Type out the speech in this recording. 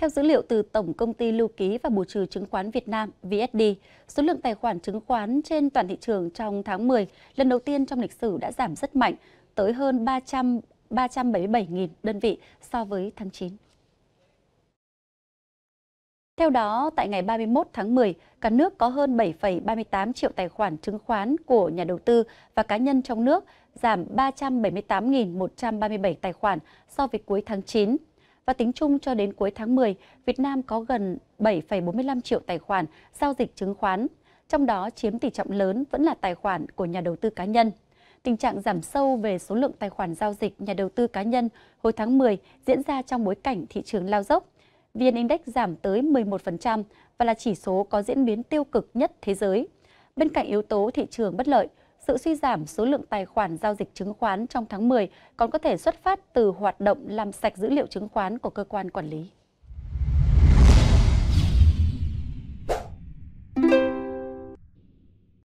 Theo dữ liệu từ Tổng Công ty Lưu ký và Bù trừ Chứng khoán Việt Nam VSD, số lượng tài khoản chứng khoán trên toàn thị trường trong tháng 10 lần đầu tiên trong lịch sử đã giảm rất mạnh, tới hơn 300 377.000 đơn vị so với tháng 9. Theo đó, tại ngày 31 tháng 10, cả nước có hơn 7,38 triệu tài khoản chứng khoán của nhà đầu tư và cá nhân trong nước, giảm 378.137 tài khoản so với cuối tháng 9 và tính chung cho đến cuối tháng 10, Việt Nam có gần 7,45 triệu tài khoản giao dịch chứng khoán, trong đó chiếm tỷ trọng lớn vẫn là tài khoản của nhà đầu tư cá nhân. Tình trạng giảm sâu về số lượng tài khoản giao dịch nhà đầu tư cá nhân hồi tháng 10 diễn ra trong bối cảnh thị trường lao dốc. VN Index giảm tới 11% và là chỉ số có diễn biến tiêu cực nhất thế giới. Bên cạnh yếu tố thị trường bất lợi, sự suy giảm số lượng tài khoản giao dịch chứng khoán trong tháng 10 còn có thể xuất phát từ hoạt động làm sạch dữ liệu chứng khoán của cơ quan quản lý.